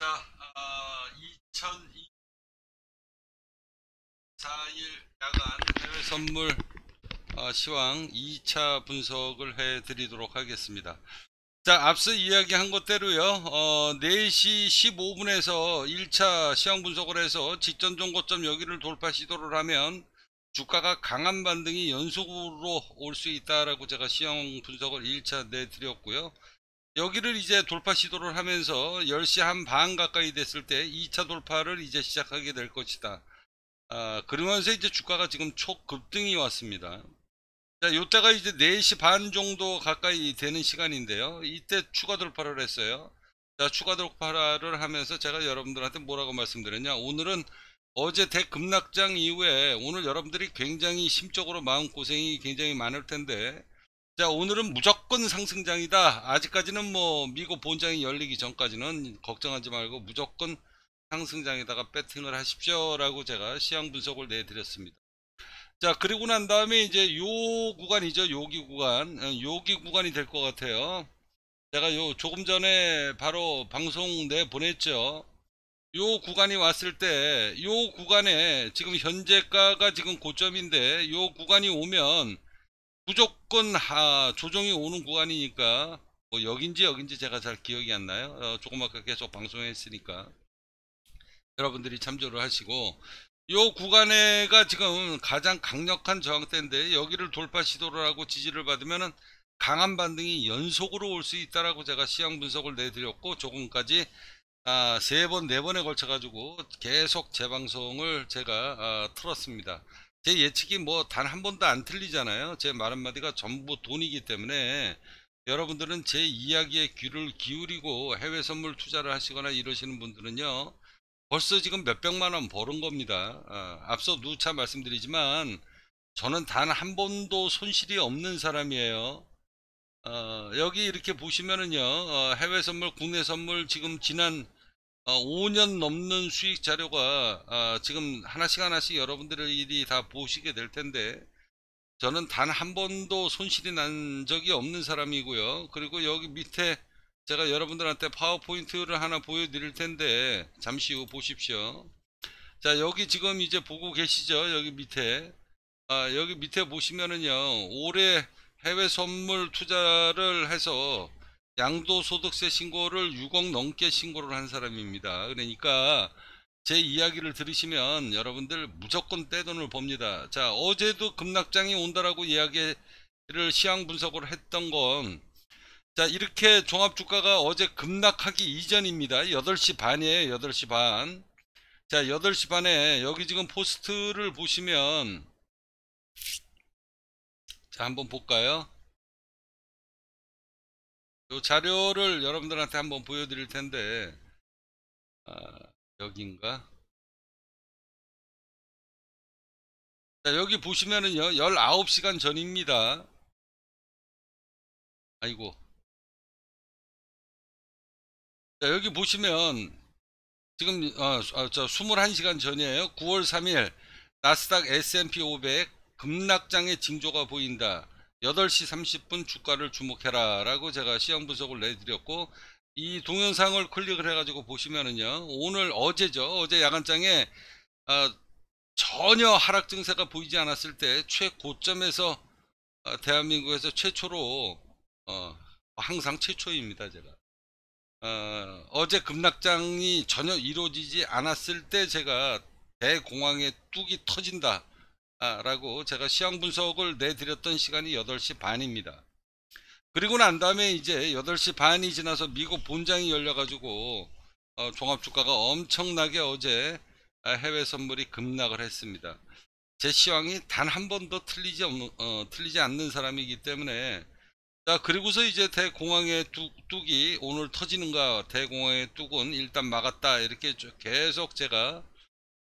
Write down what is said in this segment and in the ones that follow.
자, 어, 2 0 2 4일 야간 해외 선물 어, 시황 2차 분석을 해 드리도록 하겠습니다. 자, 앞서 이야기한 것대로요. 어, 4시 15분에서 1차 시황 분석을 해서 직전 종고점 여기를 돌파 시도를 하면 주가가 강한 반등이 연속으로 올 수 있다라고 제가 시황 분석을 1차 내 드렸고요. 여기를 이제 돌파 시도를 하면서 10시 한 반 가까이 됐을 때 2차 돌파를 이제 시작하게 될 것이다. 아, 그러면서 이제 주가가 지금 초급등이 왔습니다. 자, 요때가 이제 4시 반 정도 가까이 되는 시간인데요. 이때 추가 돌파를 했어요. 자, 추가 돌파를 하면서 제가 여러분들한테 뭐라고 말씀드렸냐. 오늘은 어제 대급락장 이후에 오늘 여러분들이 굉장히 심적으로 마음고생이 굉장히 많을 텐데 자 오늘은 무조건 상승장이다 아직까지는 뭐 미국 본장이 열리기 전까지는 걱정하지 말고 무조건 상승장에다가 배팅을 하십시오 라고 제가 시향 분석을 내드렸습니다 자 그리고 난 다음에 이제 요 구간이죠 요기 구간 어, 요기 구간이 될 것 같아요 제가 요 조금 전에 바로 방송 내 보냈죠 요 구간이 왔을 때 요 구간에 지금 현재가가 지금 고점인데 요 구간이 오면 무조건 하, 아, 조정이 오는 구간이니까 뭐 여긴지 여긴지 제가 잘 기억이 안 나요. 어, 조금 아까 계속 방송했으니까 여러분들이 참조를 하시고 요 구간에가 지금 가장 강력한 저항대인데 여기를 돌파 시도를 하고 지지를 받으면은 강한 반등이 연속으로 올 수 있다라고 제가 시향 분석을 내드렸고 조금까지 아, 세 번, 네 번에 걸쳐 가지고 계속 재방송을 제가 아, 틀었습니다. 제 예측이 뭐 단 한 번도 안 틀리잖아요. 제 말 한마디가 전부 돈이기 때문에 여러분들은 제 이야기에 귀를 기울이고 해외 선물 투자를 하시거나 이러시는 분들은요. 벌써 지금 몇백만 원 벌은 겁니다. 아, 앞서 누차 말씀드리지만 저는 단 한 번도 손실이 없는 사람이에요. 어, 여기 이렇게 보시면은요. 어, 해외 선물, 국내 선물 지금 지난 5년 어, 넘는 수익 자료가 아, 지금 하나씩 하나씩 여러분들이 일다 보시게 될 텐데 저는 단 한 번도 손실이 난 적이 없는 사람이고요. 그리고 여기 밑에 제가 여러분들한테 파워포인트를 하나 보여드릴 텐데 잠시 후 보십시오. 자 여기 지금 이제 보고 계시죠? 여기 밑에 아, 여기 밑에 보시면은요 올해 해외 선물 투자를 해서 양도소득세 신고를 6억 넘게 신고를 한 사람입니다. 그러니까 제 이야기를 들으시면 여러분들 무조건 떼돈을 봅니다. 자 어제도 급락장이 온다라고 이야기를 시황 분석을 했던 건 자 이렇게 종합주가가 어제 급락하기 이전입니다. 8시 반이에요. 8시 반. 자 8시 반에 여기 지금 포스트를 보시면 자 한번 볼까요? 이 자료를 여러분들한테 한번 보여드릴 텐데 아, 여긴가 자, 여기 보시면은요 19시간 전입니다 아이고 자, 여기 보시면 지금 어, 아, 저 21시간 전이에요 9월 3일 나스닥 S&P 500 급락장의 징조가 보인다 8시 30분 주가를 주목해라 라고 제가 시향 분석을 내드렸고 이 동영상을 클릭을 해가지고 보시면은요 오늘 어제죠 어제 야간장에 아, 전혀 하락 증세가 보이지 않았을 때 최고점에서 아, 대한민국에서 최초로 어, 항상 최초입니다 제가 어, 어제 급락장이 전혀 이루어지지 않았을 때 제가 대공황의 뚝이 터진다 라고 제가 시향 분석을 내드렸던 시간이 8시 반입니다. 그리고 난 다음에 이제 8시 반이 지나서 미국 본장이 열려가지고 어, 종합주가가 엄청나게 어제 아, 해외 선물이 급락을 했습니다. 제 시황이 단 한 번도 틀리지, 없는, 어, 틀리지 않는 사람이기 때문에 자 그리고서 이제 대공황의 뚝, 뚝이 오늘 터지는가 대공황의 뚝은 일단 막았다 이렇게 계속 제가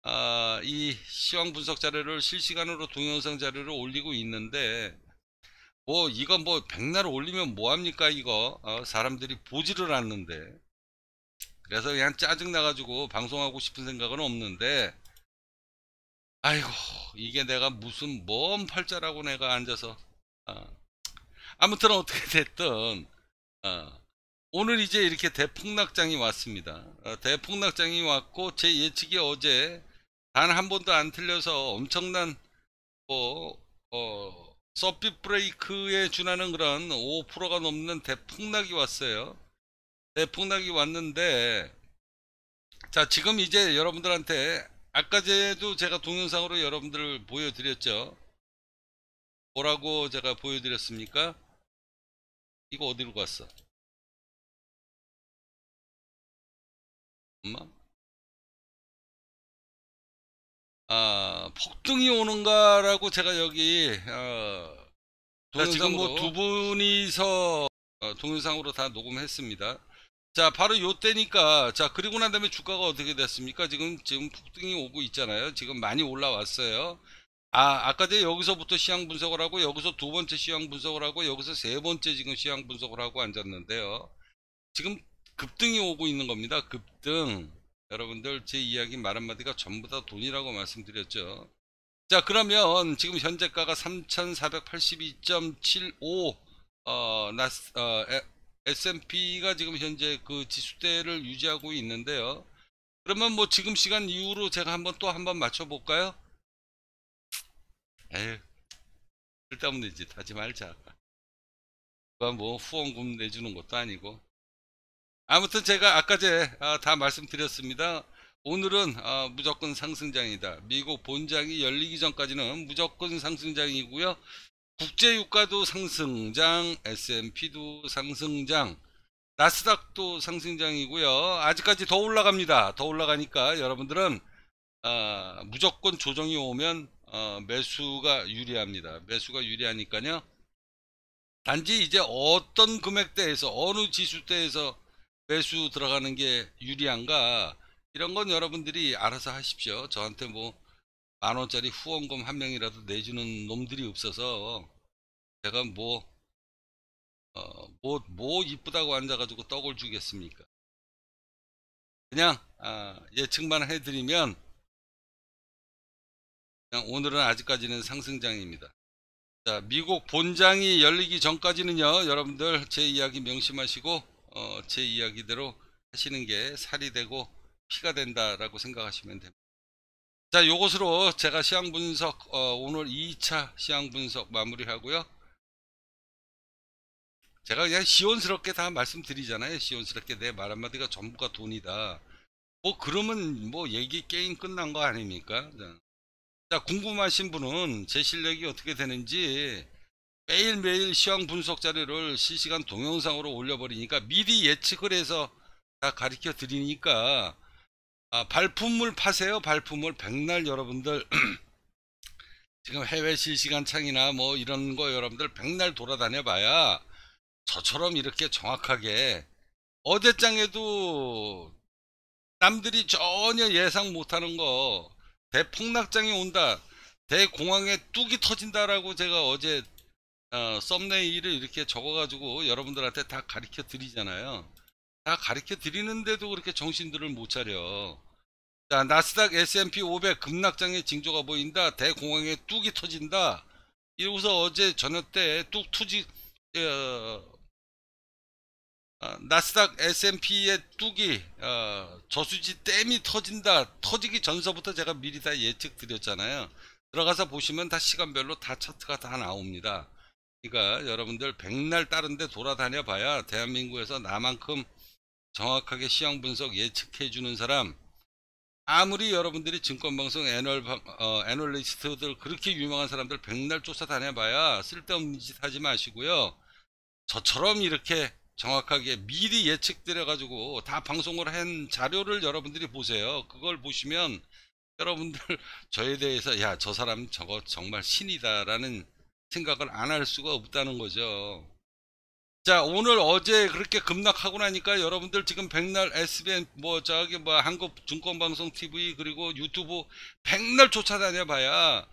아, 이 시황 분석 자료를 실시간으로 동영상 자료를 올리고 있는데 뭐 이건 뭐 백날 올리면 뭐합니까 이거 어, 사람들이 보지를 않는데 그래서 그냥 짜증 나가지고 방송하고 싶은 생각은 없는데 아이고 이게 내가 무슨 뭔 팔자라고 내가 앉아서 어. 아무튼 어떻게 됐든 어. 오늘 이제 이렇게 대폭락장이 왔습니다 어, 대폭락장이 왔고 제 예측이 어제 단한 번도 안 틀려서 엄청난 뭐 어, 서킷 브레이크에 준하는 그런 5%가 넘는 대폭락이 왔어요. 대폭락이 왔는데 자 지금 이제 여러분들한테 아까 제도 제가 동영상으로 여러분들을 보여드렸죠. 뭐라고 제가 보여드렸습니까? 이거 어디로 갔어? 엄마? 어, 폭등이 오는가라고 제가 여기 어, 지금 뭐 두 분이서 어, 동영상으로 다 녹음했습니다. 자 바로 요때니까 자 그리고 난 다음에 주가가 어떻게 됐습니까? 지금 지금 폭등이 오고 있잖아요. 지금 많이 올라왔어요. 아 아까 전 여기서부터 시향 분석을 하고 여기서 두 번째 시향 분석을 하고 여기서 세 번째 지금 시향 분석을 하고 앉았는데요. 지금 급등이 오고 있는 겁니다. 급등. 여러분들 제 이야기 말 한마디가 전부 다 돈이라고 말씀드렸죠. 자 그러면 지금 현재가가 3482.75 어, 어, S&P가 지금 현재 그 지수대를 유지하고 있는데요. 그러면 뭐 지금 시간 이후로 제가 한번 또 한번 맞춰볼까요? 에휴 쓸데없는 짓 하지 말자. 뭐 후원금 내주는 것도 아니고 아무튼 제가 아까제 아, 다 말씀드렸습니다. 오늘은 아, 무조건 상승장이다. 미국 본장이 열리기 전까지는 무조건 상승장이고요. 국제유가도 상승장, S&P도 상승장, 나스닥도 상승장이고요. 아직까지 더 올라갑니다. 더 올라가니까 여러분들은 아, 무조건 조정이 오면 어, 매수가 유리합니다. 매수가 유리하니까요. 단지 이제 어떤 금액대에서 어느 지수대에서 배수 들어가는 게 유리한가 이런 건 여러분들이 알아서 하십시오 저한테 뭐 만원짜리 후원금 한 명이라도 내주는 놈들이 없어서 제가 뭐 어, 뭐, 뭐 이쁘다고 앉아가지고 떡을 주겠습니까? 그냥 아, 예측만 해드리면 그냥 오늘은 아직까지는 상승장입니다. 자, 미국 본장이 열리기 전까지는요, 여러분들 제 이야기 명심하시고 어, 제 이야기대로 하시는 게 살이 되고 피가 된다라고 생각하시면 됩니다. 자, 요것으로 제가 시향 분석 어, 오늘 2차 시향 분석 마무리하고요. 제가 그냥 시원스럽게 다 말씀드리잖아요. 시원스럽게 내 말 한마디가 전부가 돈이다. 뭐 그러면 뭐 얘기 게임 끝난 거 아닙니까? 자, 궁금하신 분은 제 실력이 어떻게 되는지 매일매일 시황 분석 자료를 실시간 동영상으로 올려버리니까 미리 예측을 해서 다 가르쳐 드리니까 아, 발품을 파세요 발품을 백날 여러분들 지금 해외 실시간 창이나 뭐 이런 거 여러분들 백날 돌아다녀 봐야 저처럼 이렇게 정확하게 어제장에도 남들이 전혀 예상 못하는 거 대폭락장이 온다 대공황에 뚝이 터진다라고 제가 어제 어, 썸네일을 이렇게 적어가지고 여러분들한테 다 가르쳐 드리잖아요. 다 가르쳐 드리는데도 그렇게 정신들을 못 차려. 자, 나스닥 S&P 500 급락장의 징조가 보인다. 대공황에 뚝이 터진다. 이러고서 어제 저녁 때 뚝 투지 어, 아, 나스닥 S&P의 뚝이 어, 저수지 댐이 터진다. 터지기 전서부터 제가 미리 다 예측 드렸잖아요. 들어가서 보시면 다 시간별로 다 차트가 다 나옵니다. 그러니까 여러분들 백날 다른데 돌아다녀 봐야 대한민국에서 나만큼 정확하게 시황 분석 예측해 주는 사람 아무리 여러분들이 증권방송 애널, 어, 애널리스트들 그렇게 유명한 사람들 백날 쫓아다녀 봐야 쓸데없는 짓 하지 마시고요 저처럼 이렇게 정확하게 미리 예측드려 가지고 다 방송을 한 자료를 여러분들이 보세요 그걸 보시면 여러분들 저에 대해서 야 저 사람 저거 정말 신이다 라는 생각을 안 할 수가 없다는 거죠. 자 오늘 어제 그렇게 급락하고 나니까 여러분들 지금 백날 SBN 뭐 저기 뭐 한국 증권방송 TV 그리고 유튜브 백날 쫓아다녀 봐야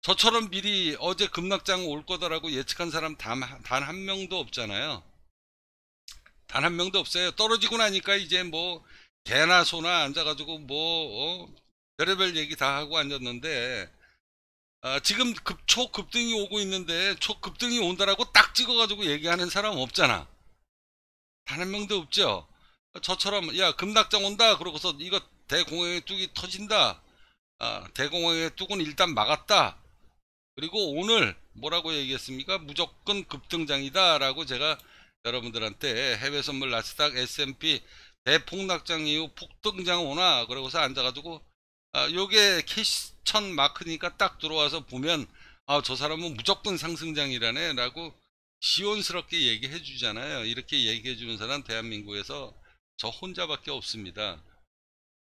저처럼 미리 어제 급락장 올 거다라고 예측한 사람 단 한 명도 없잖아요. 단 한 명도 없어요. 떨어지고 나니까 이제 뭐 개나 소나 앉아가지고 뭐 어? 별의별 얘기 다 하고 앉았는데 아, 지금 급, 초급등이 오고 있는데 초급등이 온다라고 딱 찍어가지고 얘기하는 사람 없잖아. 단 한 명도 없죠. 저처럼 야 급락장 온다 그러고서 이거 대공황의 뚝이 터진다. 아, 대공황의 뚝은 일단 막았다. 그리고 오늘 뭐라고 얘기했습니까? 무조건 급등장이다 라고 제가 여러분들한테 해외 선물 나스닥 S&P 대폭락장 이후 폭등장 오나 그러고서 앉아가지고 아, 요게 캐시천 마크니까 딱 들어와서 보면 아 저 사람은 무조건 상승장이라네 라고 시원스럽게 얘기해 주잖아요 이렇게 얘기해 주는 사람 대한민국에서 저 혼자밖에 없습니다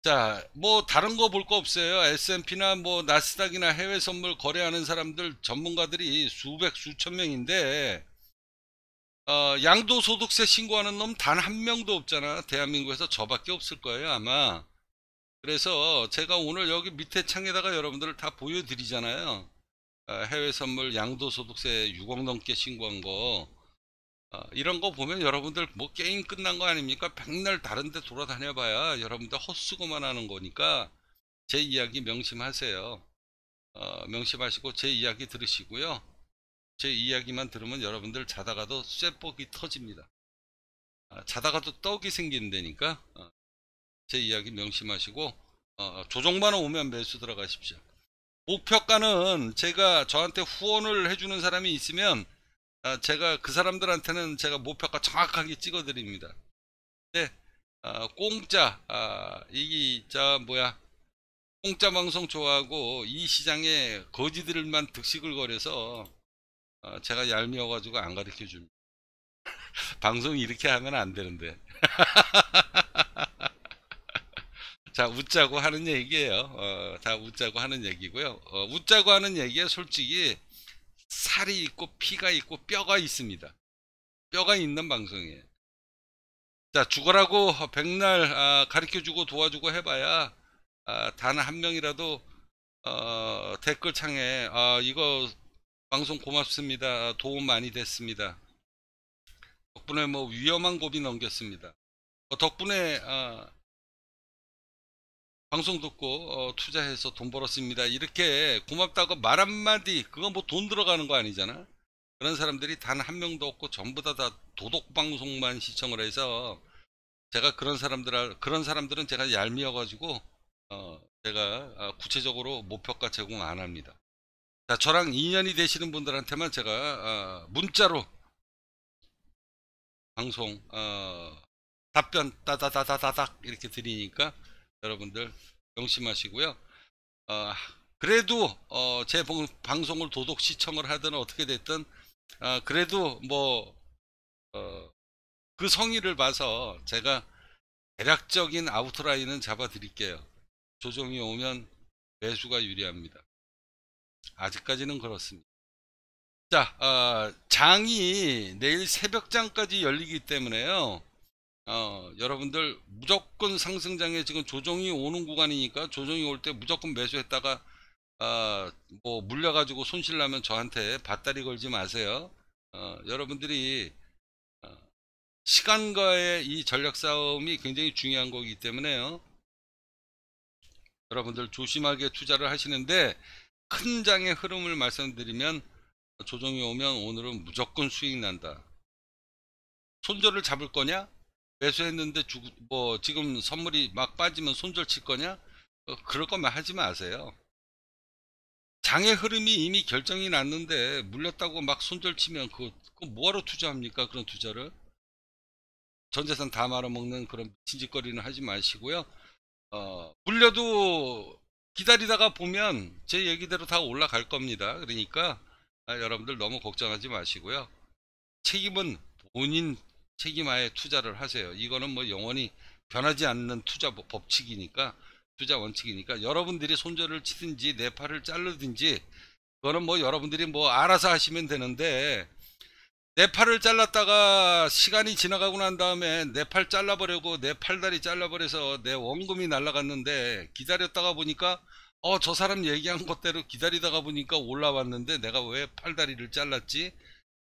자 뭐 다른 거 볼 거 없어요 S&P나 뭐 나스닥이나 해외 선물 거래하는 사람들 전문가들이 수백 수천 명인데 어, 양도소득세 신고하는 놈 단 한 명도 없잖아 대한민국에서 저밖에 없을 거예요 아마 그래서 제가 오늘 여기 밑에 창에다가 여러분들을 다 보여드리잖아요. 아, 해외 선물 양도소득세 6억 넘게 신고한 거 아, 이런 거 보면 여러분들 뭐 게임 끝난 거 아닙니까? 백날 다른데 돌아다녀 봐야 여러분들 헛수고만 하는 거니까 제 이야기 명심하세요. 아, 명심하시고 제 이야기 들으시고요. 제 이야기만 들으면 여러분들 자다가도 쇠뻑이 터집니다. 자다가도 떡이 생긴다니까 제 이야기 명심하시고 어, 조정만 오면 매수 들어가십시오. 목표가는 제가 저한테 후원을 해주는 사람이 있으면 어, 제가 그 사람들한테는 제가 목표가 정확하게 찍어드립니다. 근 네, 어, 아, 공짜 아, 이게 자 뭐야 공짜 방송 좋아하고 이 시장에 거지들만 득식을 거려서 어, 제가 얄미워 가지고 안 가르쳐 줍니다. 방송 이렇게 하면 안 되는데. 자 웃자고 하는 얘기예요 어, 다 웃자고 하는 얘기고요 어, 웃자고 하는 얘기에 솔직히 살이 있고 피가 있고 뼈가 있습니다 뼈가 있는 방송이에요 자 죽어라고 백날 아, 가르쳐주고 도와주고 해봐야 아, 단 한 명이라도 어, 댓글창에 아, 이거 방송 고맙습니다 도움 많이 됐습니다 덕분에 뭐 위험한 고비 넘겼습니다 어, 덕분에 아, 방송 듣고 어, 투자해서 돈 벌었습니다. 이렇게 고맙다고 말 한마디 그거 뭐돈 들어가는 거 아니잖아. 그런 사람들이 단 한 명도 없고 전부 다 다 도덕 방송만 시청을 해서 제가 그런 사람들 그런 사람들은 제가 얄미워 가지고 어, 제가 아, 구체적으로 목표가 제공 안 합니다. 자, 저랑 인연이 되시는 분들한테만 제가 어, 문자로 방송 어, 답변 따다다다다닥 이렇게 드리니까 여러분들 명심하시고요. 어, 그래도 어, 제 방송을 도덕 시청을 하든 어떻게 됐든 어, 그래도 뭐그 어, 성의를 봐서 제가 대략적인 아웃라인은 잡아 드릴게요. 조정이 오면 매수가 유리합니다. 아직까지는 그렇습니다. 자, 어, 장이 내일 새벽장까지 열리기 때문에요. 어, 여러분들 무조건 상승장에 지금 조정이 오는 구간이니까 조정이 올 때 무조건 매수했다가 어, 뭐 물려가지고 손실 나면 저한테 밧다리 걸지 마세요. 어, 여러분들이 어, 시간과의 이 전략 싸움이 굉장히 중요한 거기 때문에요. 여러분들 조심하게 투자를 하시는데 큰 장의 흐름을 말씀드리면 조정이 오면 오늘은 무조건 수익 난다. 손절을 잡을 거냐? 매수했는데 주, 뭐 지금 선물이 막 빠지면 손절 칠 거냐? 어, 그럴 거면 하지 마세요. 장의 흐름이 이미 결정이 났는데 물렸다고 막 손절 치면 그, 그거, 그 뭐하러 투자합니까? 그런 투자를. 전재산 다 말아먹는 그런 진짓거리는 하지 마시고요. 어, 물려도 기다리다가 보면 제 얘기대로 다 올라갈 겁니다. 그러니까 아, 여러분들 너무 걱정하지 마시고요. 책임은 본인 책임하에 투자를 하세요. 이거는 뭐 영원히 변하지 않는 투자 법칙이니까 투자 원칙이니까 여러분들이 손절을 치든지 내 팔을 자르든지 그거는 뭐 여러분들이 뭐 알아서 하시면 되는데 내 팔을 잘랐다가 시간이 지나가고 난 다음에 내 팔 잘라버리고 내 팔다리 잘라버려서 내 원금이 날라갔는데 기다렸다가 보니까 어저 사람 얘기한 것대로 기다리다가 보니까 올라왔는데 내가 왜 팔다리를 잘랐지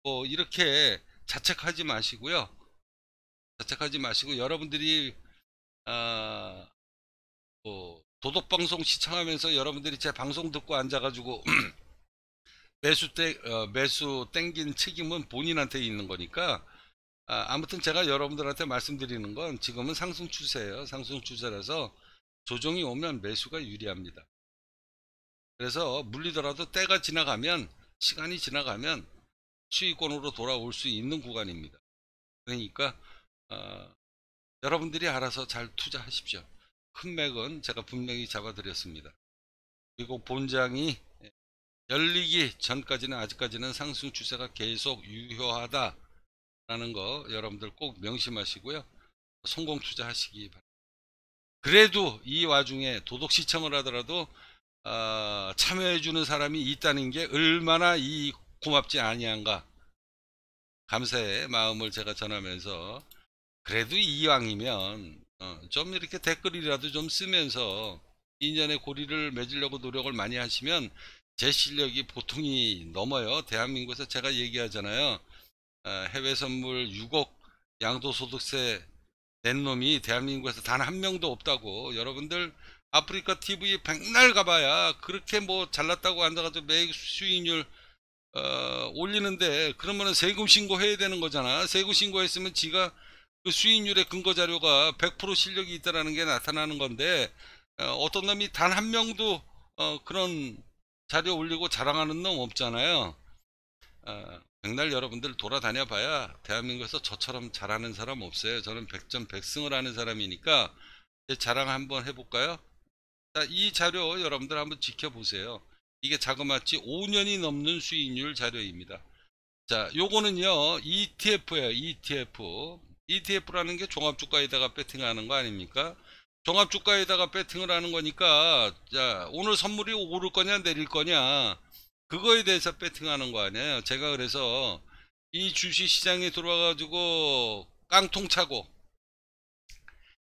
뭐 이렇게 자책하지 마시고요 자책하지 마시고 여러분들이 어, 뭐 도덕 방송 시청하면서 여러분들이 제 방송 듣고 앉아가지고 매수 땡 어, 매수 땡긴 책임은 본인한테 있는 거니까 아, 아무튼 제가 여러분들한테 말씀드리는 건 지금은 상승 추세예요. 상승 추세라서 조정이 오면 매수가 유리합니다. 그래서 물리더라도 때가 지나가면 시간이 지나가면 수익권으로 돌아올 수 있는 구간입니다. 그러니까 어, 여러분들이 알아서 잘 투자하십시오. 큰맥은 제가 분명히 잡아드렸습니다. 그리고 본장이 열리기 전까지는 아직까지는 상승 추세가 계속 유효하다라는 거 여러분들 꼭 명심하시고요. 성공 투자하시기 바랍니다. 그래도 이 와중에 도덕 시청을 하더라도 어, 참여해주는 사람이 있다는 게 얼마나 이 고맙지 아니한가 감사의 마음을 제가 전하면서 그래도 이왕이면 어, 좀 이렇게 댓글이라도 좀 쓰면서 인연의 고리를 맺으려고 노력을 많이 하시면 제 실력이 보통이 넘어요. 대한민국에서 제가 얘기하잖아요. 어, 해외 선물 6억 양도소득세 낸 놈이 대한민국에서 단 한 명도 없다고 여러분들 아프리카 TV 백날 가봐야 그렇게 뭐 잘났다고 앉아가지고 매일 수익률 어, 올리는데 그러면 세금 신고해야 되는 거잖아. 세금 신고했으면 지가 그 수익률의 근거 자료가 100% 실력이 있다라는 게 나타나는 건데 어, 떤 놈이 단 한 명도 어, 그런 자료 올리고 자랑하는 놈 없잖아요. 어, 백날 여러분들 돌아다녀 봐야 대한민국에서 저처럼 잘하는 사람 없어요. 저는 100점 100승을 하는 사람이니까 자랑 한번 해볼까요? 이 자료 여러분들 한번 지켜보세요. 이게 자그마치 5년이 넘는 수익률 자료입니다. 자, 요거는요, e t e f 에요 ETF. ETF라는 게 종합주가에다가 배팅하는 거 아닙니까? 종합주가에다가 배팅을 하는 거니까 자 오늘 선물이 오를 거냐 내릴 거냐 그거에 대해서 배팅하는 거 아니에요 제가 그래서 이 주식시장에 들어와 가지고 깡통 차고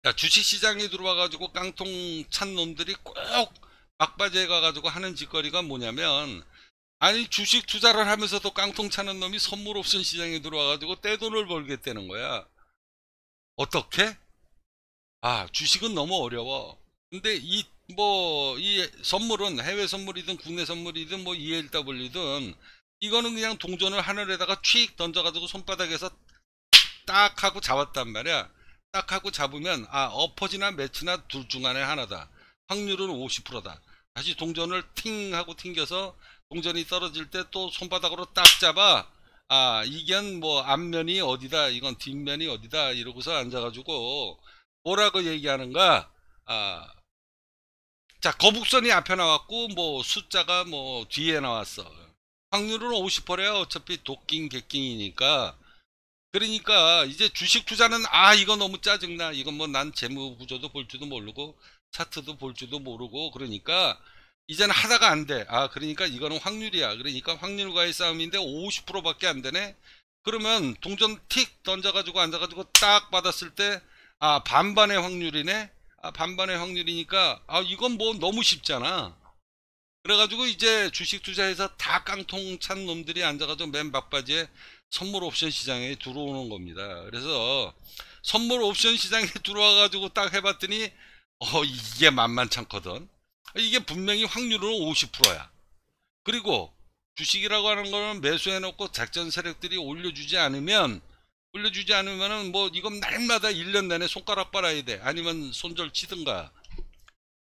자, 주식시장에 들어와 가지고 깡통 찬 놈들이 꼭 막바지에 가 가지고 하는 짓거리가 뭐냐면 아니 주식 투자를 하면서도 깡통 차는 놈이 선물 옵션 시장에 들어와 가지고 떼돈을 벌겠다는 거야 어떻게? 아, 주식은 너무 어려워. 근데 이, 뭐, 이 선물은 해외 선물이든 국내 선물이든 뭐 ELW든 이거는 그냥 동전을 하늘에다가 튀익 던져가지고 손바닥에서 딱 하고 잡았단 말이야. 딱 하고 잡으면 아, 엎어지나 매치나 둘중 안에 하나다. 확률은 50%다. 다시 동전을 팅 하고 튕겨서 동전이 떨어질 때 또 손바닥으로 딱 잡아. 아 이견 뭐 앞면이 어디다 이건 뒷면이 어디다 이러고서 앉아가지고 뭐라고 얘기하는가 아, 자 거북선이 앞에 나왔고 뭐 숫자가 뭐 뒤에 나왔어 확률은 50%래요 어차피 도깅 객깅이니까 그러니까 이제 주식 투자는 아 이거 너무 짜증나 이건 뭐 난 재무 구조도 볼지도 모르고 차트도 볼지도 모르고 그러니까 이제는 하다가 안 돼. 아, 그러니까 이거는 확률이야. 그러니까 확률과의 싸움인데 50%밖에 안 되네. 그러면 동전 틱 던져가지고 앉아가지고 딱 받았을 때, 아, 반반의 확률이네. 아, 반반의 확률이니까, 아, 이건 뭐 너무 쉽잖아. 그래가지고 이제 주식 투자해서 다 깡통 찬 놈들이 앉아가지고 맨 막바지에 선물 옵션 시장에 들어오는 겁니다. 그래서 선물 옵션 시장에 들어와가지고 딱 해봤더니, 어, 이게 만만찮거든. 이게 분명히 확률은 50%야. 그리고 주식이라고 하는 거는 매수해놓고 작전 세력들이 올려주지 않으면 올려주지 않으면은 뭐 이건 날마다 1년 내내 손가락 빨아야 돼. 아니면 손절 치든가.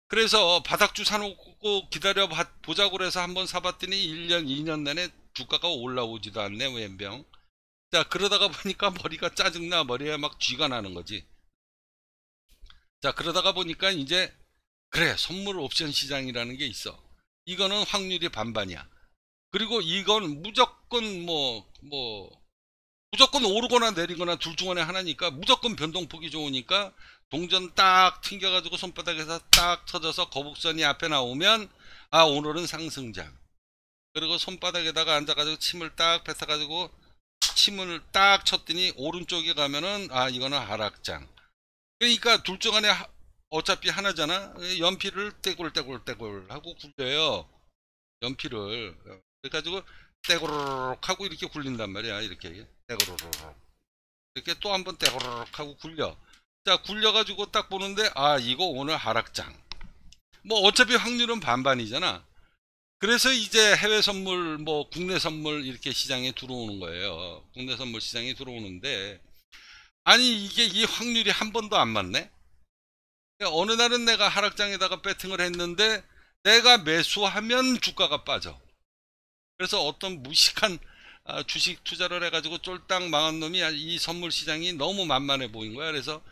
그래서 바닥주 사놓고 기다려 보자고 해서 한번 사봤더니 1년, 2년 내내 주가가 올라오지도 않네, 웬병. 자, 그러다가 보니까 머리가 짜증나, 머리에 막 쥐가 나는 거지. 자, 그러다가 보니까 이제 그래 선물 옵션 시장이라는 게 있어 이거는 확률이 반반이야 그리고 이건 무조건 뭐뭐 뭐 무조건 오르거나 내리거나 둘중 안에 하나니까 무조건 변동폭이 좋으니까 동전 딱 튕겨가지고 손바닥에서 딱 터져서 거북선이 앞에 나오면 아 오늘은 상승장 그리고 손바닥에다가 앉아가지고 침을 딱 뱉어가지고 침을 딱 쳤더니 오른쪽에 가면은 아 이거는 하락장 그러니까 둘중 안에 하, 어차피 하나잖아 연필을 떼굴떼굴떼굴 하고 굴려요 연필을 그래가지고 떼구르륵 하고 이렇게 굴린단 말이야 이렇게 떼구르륵 이렇게 또 한 번 떼구르륵 하고 굴려 자 굴려가지고 딱 보는데 아 이거 오늘 하락장 뭐 어차피 확률은 반반이잖아 그래서 이제 해외 선물 뭐 국내 선물 이렇게 시장에 들어오는 거예요 국내 선물 시장에 들어오는데 아니 이게 이 확률이 한 번도 안 맞네 그러니까 어느 날은 내가 하락장에다가 배팅을 했는데 내가 매수하면 주가가 빠져. 그래서 어떤 무식한 아, 주식 투자를 해가지고 쫄딱 망한 놈이 아, 이 선물 시장이 너무 만만해 보인 거야. 그래서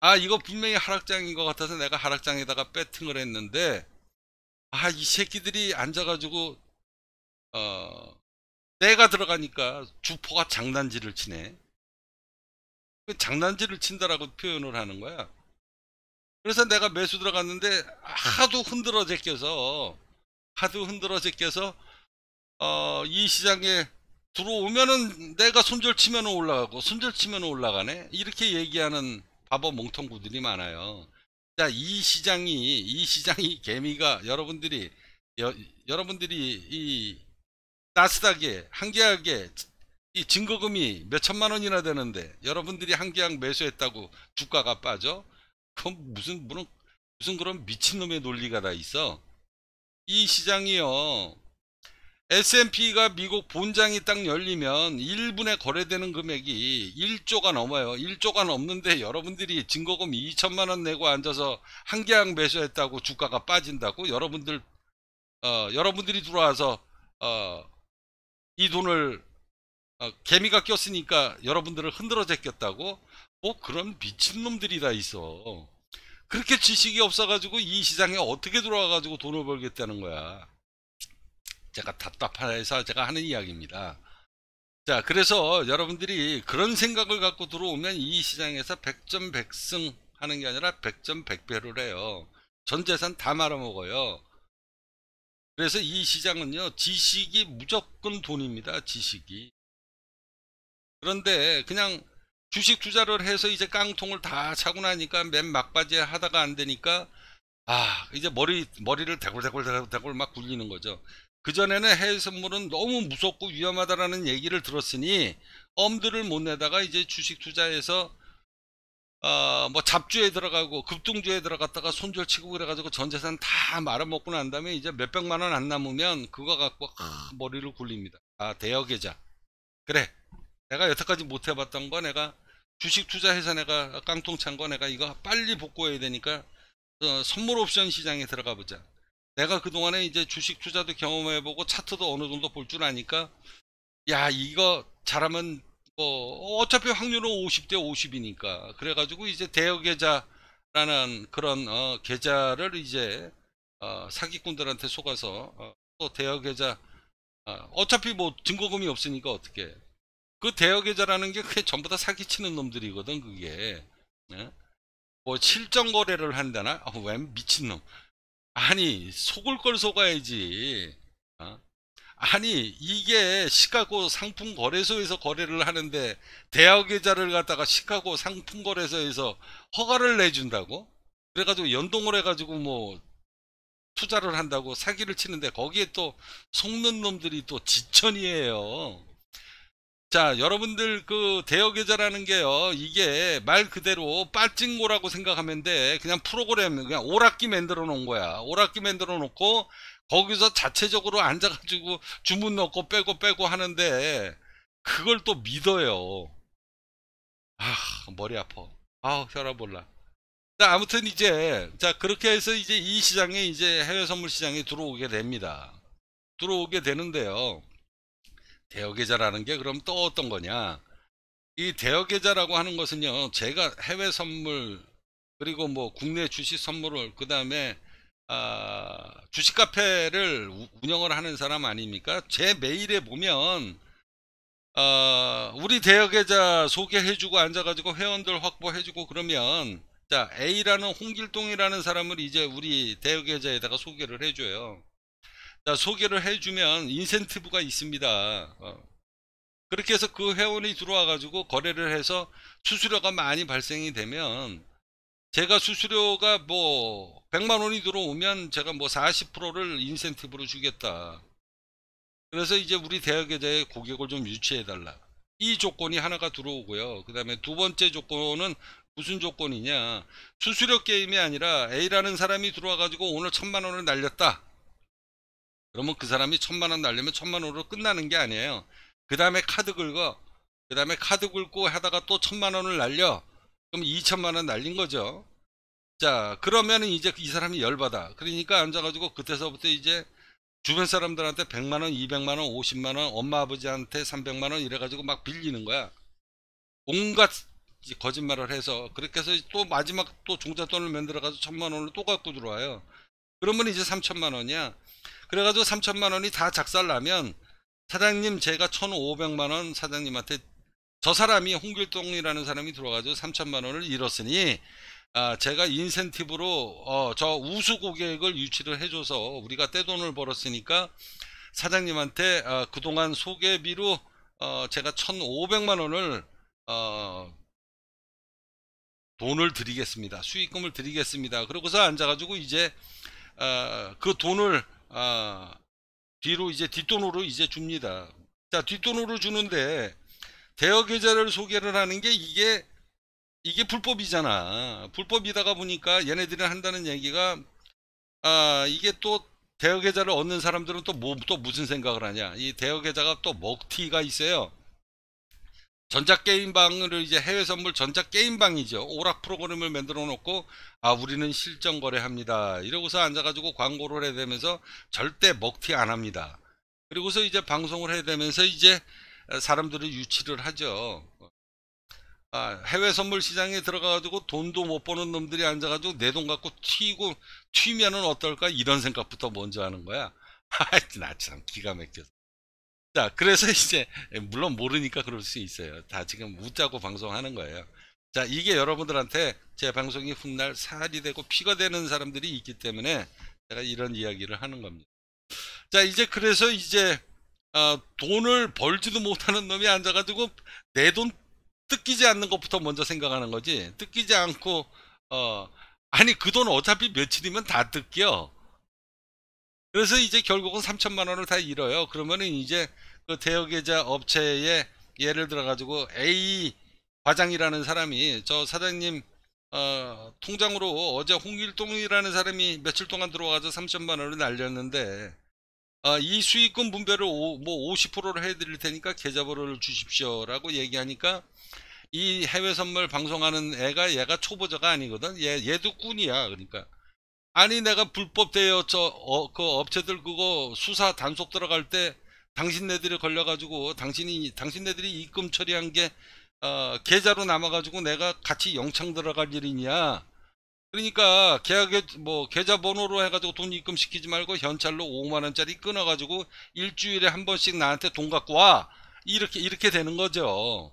아 이거 분명히 하락장인 것 같아서 내가 하락장에다가 배팅을 했는데 아 이 새끼들이 앉아가지고 어 내가 들어가니까 주포가 장난질을 치네. 그 장난질을 친다라고 표현을 하는 거야. 그래서 내가 매수 들어갔는데 하도 흔들어 제껴서 하도 흔들어 제껴서 어, 이 시장에 들어오면은 내가 손절 치면 올라가고 손절 치면 올라가네 이렇게 얘기하는 바보 몽통구들이 많아요 자 이 시장이 이 시장이 개미가 여러분들이 여, 여러분들이 이 나스닥에 한계약에 이 증거금이 몇 천만 원이나 되는데 여러분들이 한계약 매수했다고 주가가 빠져 그건 무슨 무슨 무슨 그런 미친놈의 논리가 다 있어? 이 시장이요. S&P가 미국 본장이 딱 열리면 1분에 거래되는 금액이 1조가 넘어요. 1조가 넘는데 여러분들이 증거금 2천만 원 내고 앉아서 한 계약 매수했다고 주가가 빠진다고 여러분들 어, 여러분들이 들어와서 어, 이 돈을 어, 개미가 꼈으니까 여러분들을 흔들어 제꼈다고 뭐 그런 미친놈들이 다 있어. 그렇게 지식이 없어가지고 이 시장에 어떻게 들어와가지고 돈을 벌겠다는 거야. 제가 답답해서 제가 하는 이야기입니다. 자 그래서 여러분들이 그런 생각을 갖고 들어오면 이 시장에서 100점 100승 하는 게 아니라 100점 100배를 해요 전 재산 다 말아먹어요 그래서 이 시장은요 지식이 무조건 돈입니다 지식이 그런데 그냥 주식 투자를 해서 이제 깡통을 다 차고 나니까 맨 막바지에 하다가 안 되니까 아 이제 머리 머리를 대굴대굴대굴 대굴 막 굴리는 거죠. 그 전에는 해외 선물은 너무 무섭고 위험하다라는 얘기를 들었으니 엄두를 못 내다가 이제 주식 투자에서 어, 뭐 잡주에 들어가고 급등주에 들어갔다가 손절치고 그래가지고 전재산 다 말아먹고 난 다음에 이제 몇백만 원 안 남으면 그거 갖고 아, 머리를 굴립니다. 아 대여계좌 그래 내가 여태까지 못 해봤던 거 내가 주식 투자해서 내가 깡통 찬거 내가 이거 빨리 복구해야 되니까 어, 선물 옵션 시장에 들어가 보자. 내가 그동안에 이제 주식 투자도 경험해보고 차트도 어느 정도 볼 줄 아니까 야 이거 잘하면 뭐 어차피 확률은 50 대 50이니까 그래가지고 이제 대여 계좌라는 그런 어, 계좌를 이제 어, 사기꾼들한테 속아서 어, 또 대여 계좌 어, 어차피 뭐 증거금이 없으니까 어떻게 그 대여 계좌라는 게 그게 전부 다 사기치는 놈들이거든 그게 네? 뭐 실전 거래를 한다나 어, 왜 미친놈 아니 속을 걸 속아야지 어? 아니 이게 시카고 상품 거래소에서 거래를 하는데 대여 계좌를 갖다가 시카고 상품 거래소에서 허가를 내준다고 그래가지고 연동을 해가지고 뭐 투자를 한다고 사기를 치는데 거기에 또 속는 놈들이 또 지천이에요 자 여러분들 그 대여계좌라는 게요 이게 말 그대로 빠증고라고 생각하면 돼 그냥 프로그램 그냥 오락기 만들어 놓은 거야 오락기 만들어 놓고 거기서 자체적으로 앉아가지고 주문 넣고 빼고 빼고 하는데 그걸 또 믿어요 아 머리 아파 아우 혈압 올라 자 아무튼 이제 자 그렇게 해서 이제 이 시장에 이제 해외 선물 시장에 들어오게 됩니다 들어오게 되는데요 대여계좌라는 게 그럼 또 어떤 거냐? 이 대여계좌라고 하는 것은요, 제가 해외 선물 그리고 뭐 국내 주식 선물을 그 다음에 아, 주식 카페를 운영을 하는 사람 아닙니까? 제 메일에 보면 어, 우리 대여계좌 소개해주고 앉아가지고 회원들 확보해주고 그러면 자 A라는 홍길동이라는 사람을 이제 우리 대여계좌에다가 소개를 해줘요. 자, 소개를 해주면 인센티브가 있습니다. 어. 그렇게 해서 그 회원이 들어와 가지고 거래를 해서 수수료가 많이 발생이 되면 제가 수수료가 뭐 100만 원이 들어오면 제가 뭐 40%를 인센티브로 주겠다. 그래서 이제 우리 대학에대해 고객을 좀 유치해 달라. 이 조건이 하나가 들어오고요. 그 다음에 두 번째 조건은 무슨 조건이냐. 수수료 게임이 아니라 A라는 사람이 들어와 가지고 오늘 천만 원을 날렸다. 그러면 그 사람이 천만 원날리면 천만 원으로 끝나는 게 아니에요. 그 다음에 카드 긁어. 그 다음에 카드 긁고 하다가 또 천만 원을 날려. 그럼 이천만원 날린 거죠. 자, 그러면은 이제 이 사람이 열받아. 그러니까 앉아가지고 그때서부터 이제 주변 사람들한테 백만원이백만원오십만원 엄마, 아버지한테 삼백만원 이래가지고 막 빌리는 거야. 온갖 거짓말을 해서 그렇게 해서 또 마지막 또 종잣돈을 만들어가지고 천만 원을 또 갖고 들어와요. 그러면 이제 삼천만 원이야. 그래가지고 3천만 원이 다 작살나면 사장님 제가 1,500만 원 사장님한테 저 사람이 홍길동이라는 사람이 들어가지고 3천만 원을 잃었으니 아, 제가 인센티브로 어, 저 우수 고객을 유치를 해줘서 우리가 떼돈을 벌었으니까 사장님한테 어, 그동안 소개비로 어, 제가 1,500만 원을 어, 돈을 드리겠습니다. 수익금을 드리겠습니다. 그러고서 앉아가지고 이제 어, 그 돈을 아, 뒤로 이제 뒷돈으로 이제 줍니다. 자, 뒷돈으로 주는데 대여 계좌를 소개를 하는 게 이게 이게 불법이잖아. 불법이다가 보니까 얘네들이 한다는 얘기가 아, 이게 또 대여 계좌를 얻는 사람들은 또 뭐또 뭐, 또 무슨 생각을 하냐? 이 대여 계좌가 또 먹튀가 있어요. 전자게임방을 이제 해외 선물 전자게임방이죠. 오락 프로그램을 만들어 놓고 아 우리는 실전 거래합니다. 이러고서 앉아가지고 광고를 해야 되면서 절대 먹튀 안 합니다. 그리고서 이제 방송을 해야 되면서 이제 사람들을 유치를 하죠. 아, 해외 선물 시장에 들어가가지고 돈도 못 버는 놈들이 앉아가지고 내 돈 갖고 튀고 튀면은 어떨까 이런 생각부터 먼저 하는 거야. 아, 나참 기가 막혀서. 자, 그래서 이제 예, 물론 모르니까 그럴 수 있어요. 다 지금 웃자고 방송하는 거예요. 자, 이게 여러분들한테 제 방송이 훗날 살이 되고 피가 되는 사람들이 있기 때문에 제가 이런 이야기를 하는 겁니다. 자, 이제 그래서 이제 어, 돈을 벌지도 못하는 놈이 앉아가지고 내 돈 뜯기지 않는 것부터 먼저 생각하는 거지. 뜯기지 않고 어 아니 그 돈 어차피 며칠이면 다 뜯겨. 그래서 이제 결국은 3천만 원을 다 잃어요. 그러면은 이제 그 대여계좌 업체에 예를 들어가지고 A 과장이라는 사람이 저 사장님 어, 통장으로 어제 홍길동이라는 사람이 며칠 동안 들어와서 3천만 원을 날렸는데 어, 이 수익금 분배를 오, 뭐 50%를 해드릴 테니까 계좌번호를 주십시오라고 얘기하니까 이 해외 선물 방송하는 애가 얘가 초보자가 아니거든. 얘 얘도 꾼이야. 그러니까 아니 내가 불법 대여 저그 어, 업체들 그거 수사 단속 들어갈 때 당신네들이 걸려가지고 당신이 당신네들이 입금 처리한 게 어, 계좌로 남아가지고 내가 같이 영창 들어갈 일이냐 그러니까 계약에 뭐 계좌번호로 해가지고 돈 입금시키지 말고 현찰로 5만 원짜리 끊어가지고 일주일에 한 번씩 나한테 돈 갖고 와 이렇게 이렇게 되는 거죠.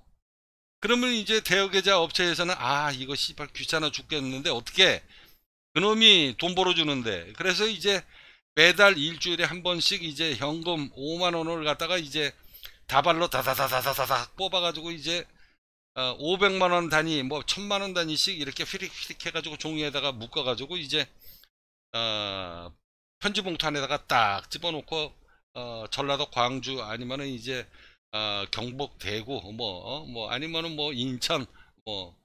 그러면 이제 대여계좌 업체에서는 아 이거 씨발 귀찮아 죽겠는데 어떻게 그놈이 돈 벌어주는데 그래서 이제 매달 일주일에 한 번씩 이제 현금 5만 원을 갖다가 이제 다발로 다다다다다다닥 뽑아가지고 이제 500만 어, 원 단위 뭐1 0만원 단위씩 이렇게 휘릭휘릭 해가지고 종이에다가 묶어가지고 이제 어, 편지 봉투 안에다가 딱 집어넣고 어, 전라도 광주 아니면은 이제 어, 경북 대구 뭐뭐 어? 뭐 아니면은 뭐 인천 뭐뭐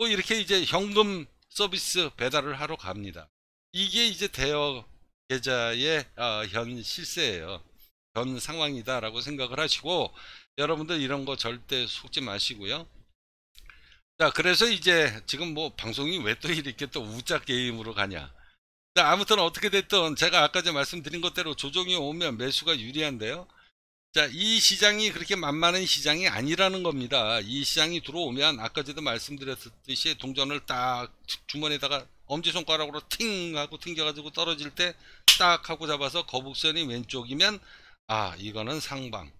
뭐 이렇게 이제 현금 서비스 배달을 하러 갑니다. 이게 이제 대여 계좌의 어, 현 실세예요. 현 상황이다라고 생각을 하시고 여러분들 이런 거 절대 속지 마시고요. 자 그래서 이제 지금 뭐 방송이 왜 또 이렇게 또 우짝 게임으로 가냐. 자 아무튼 어떻게 됐든 제가 아까 말씀드린 것대로 조정이 오면 매수가 유리한데요. 자, 이 시장이 그렇게 만만한 시장이 아니라는 겁니다. 이 시장이 들어오면 아까 저도 말씀드렸듯이 동전을 딱 주머니에다가 엄지손가락으로 팅 하고 튕겨가지고 떨어질 때 딱 하고 잡아서 거북선이 왼쪽이면 아 이거는 상방